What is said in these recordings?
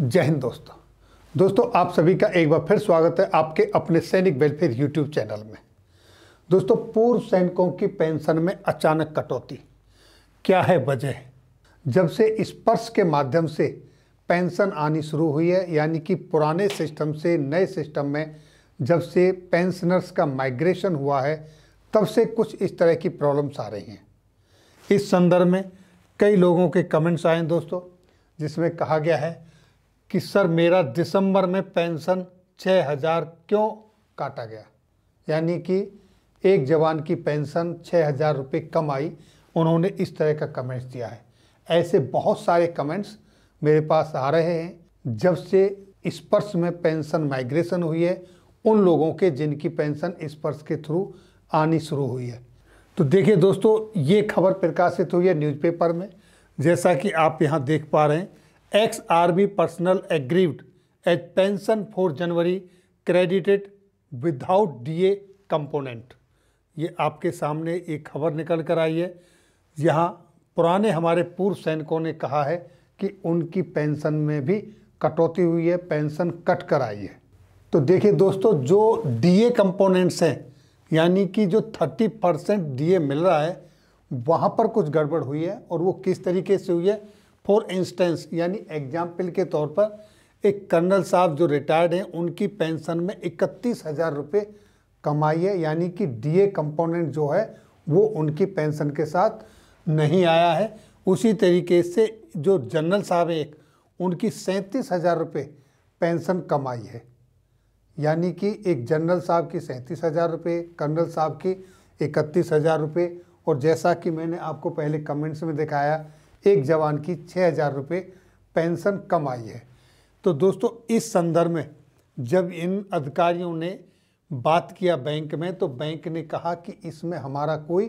जय हिंद दोस्तों दोस्तों आप सभी का एक बार फिर स्वागत है आपके अपने सैनिक वेलफेयर यूट्यूब चैनल में दोस्तों पूर्व सैनिकों की पेंशन में अचानक कटौती क्या है वजह जब से स्पर्श के माध्यम से पेंशन आनी शुरू हुई है यानी कि पुराने सिस्टम से नए सिस्टम में जब से पेंशनर्स का माइग्रेशन हुआ है तब से कुछ इस तरह की प्रॉब्लम्स आ रही हैं इस संदर्भ में कई लोगों के कमेंट्स आए दोस्तों जिसमें कहा गया है कि सर मेरा दिसंबर में पेंशन छः हज़ार क्यों काटा गया यानी कि एक जवान की पेंशन छः हज़ार रुपये कम आई उन्होंने इस तरह का कमेंट्स दिया है ऐसे बहुत सारे कमेंट्स मेरे पास आ रहे हैं जब से स्पर्श में पेंशन माइग्रेशन हुई है उन लोगों के जिनकी पेंशन स्पर्श के थ्रू आनी शुरू हुई है तो देखिए दोस्तों ये खबर प्रकाशित हुई है न्यूज़पेपर में जैसा कि आप यहाँ देख पा रहे हैं ex army personnel aggrieved as pension for January credited without DA component ये आपके सामने एक खबर निकल कर आई है यहाँ पुराने हमारे पूर्व सैनिकों ने कहा है कि उनकी पेंशन में भी कटौती हुई है पेंशन कट कर आई है तो देखिए दोस्तों जो डीए कंपोनेंट्स हैं यानी कि जो 30 परसेंट डी मिल रहा है वहाँ पर कुछ गड़बड़ हुई है और वो किस तरीके से हुई है फॉर इंस्टेंस यानी एग्जाम्पल के तौर पर एक कर्नल साहब जो रिटायर्ड हैं उनकी पेंशन में इकतीस हज़ार रुपये कमाई है यानी कि डीए कंपोनेंट जो है वो उनकी पेंशन के साथ नहीं आया है उसी तरीके से जो जनरल साहब एक उनकी सैंतीस हज़ार रुपये पेंशन कमाई है यानी कि एक जनरल साहब की सैंतीस हज़ार रुपये कर्नल साहब की इकतीस हज़ार रुपये और जैसा कि मैंने आपको पहले कमेंट्स में दिखाया एक जवान की छः हज़ार रुपये पेंशन कम आई है तो दोस्तों इस संदर्भ में जब इन अधिकारियों ने बात किया बैंक में तो बैंक ने कहा कि इसमें हमारा कोई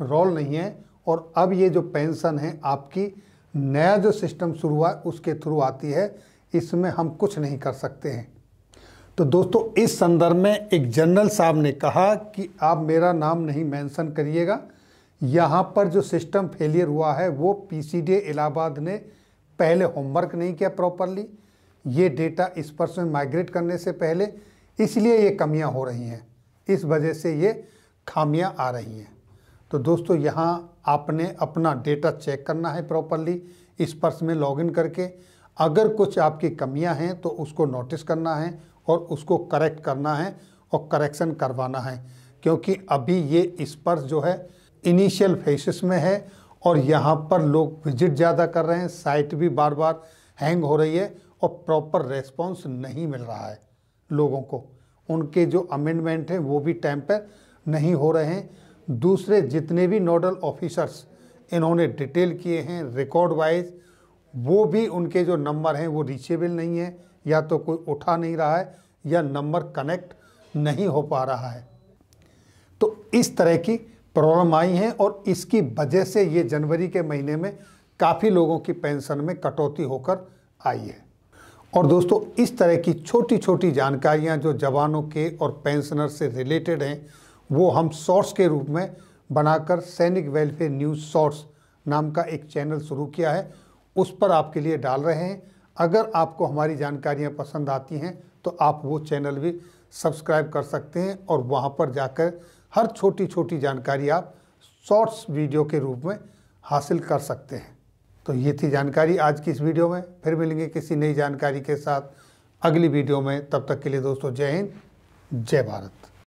रोल नहीं है और अब ये जो पेंशन है आपकी नया जो सिस्टम शुरू हुआ उसके थ्रू आती है इसमें हम कुछ नहीं कर सकते हैं तो दोस्तों इस संदर्भ में एक जनरल साहब ने कहा कि आप मेरा नाम नहीं मेंशन करिएगा यहाँ पर जो सिस्टम फेलियर हुआ है वो डी इलाहाबाद ने पहले होमवर्क नहीं किया प्रॉपरली ये डेटा इस पर्स में माइग्रेट करने से पहले इसलिए ये कमियाँ हो रही हैं इस वजह से ये खामियाँ आ रही हैं तो दोस्तों यहाँ आपने अपना डेटा चेक करना है प्रॉपरली इस पर्स में लॉगिन करके अगर कुछ आपकी कमियाँ हैं तो उसको नोटिस करना है और उसको करेक्ट करना है और करेक्शन करवाना है क्योंकि अभी ये स्पर्श जो है इनिशियल फेसिस में है और यहाँ पर लोग विजिट ज़्यादा कर रहे हैं साइट भी बार बार हैंग हो रही है और प्रॉपर रेस्पॉन्स नहीं मिल रहा है लोगों को उनके जो अमेंडमेंट हैं वो भी टाइम पर नहीं हो रहे हैं दूसरे जितने भी नोडल ऑफिसर्स इन्होंने डिटेल किए हैं रिकॉर्ड वाइज वो भी उनके जो नंबर हैं वो रीचेबल नहीं है या तो कोई उठा नहीं रहा है या नंबर कनेक्ट नहीं हो पा रहा है तो इस तरह की प्रॉब्लम आई हैं और इसकी वजह से ये जनवरी के महीने में काफ़ी लोगों की पेंशन में कटौती होकर आई है और दोस्तों इस तरह की छोटी छोटी जानकारियाँ जो जवानों के और पेंशनर से रिलेटेड हैं वो हम शॉर्ट्स के रूप में बनाकर सैनिक वेलफेयर न्यूज़ शॉर्ट्स नाम का एक चैनल शुरू किया है उस पर आपके लिए डाल रहे हैं अगर आपको हमारी जानकारियाँ पसंद आती हैं तो आप वो चैनल भी सब्सक्राइब कर सकते हैं और वहाँ पर जाकर हर छोटी छोटी जानकारी आप शॉर्ट्स वीडियो के रूप में हासिल कर सकते हैं तो ये थी जानकारी आज की इस वीडियो में फिर मिलेंगे किसी नई जानकारी के साथ अगली वीडियो में तब तक के लिए दोस्तों जय हिंद जय भारत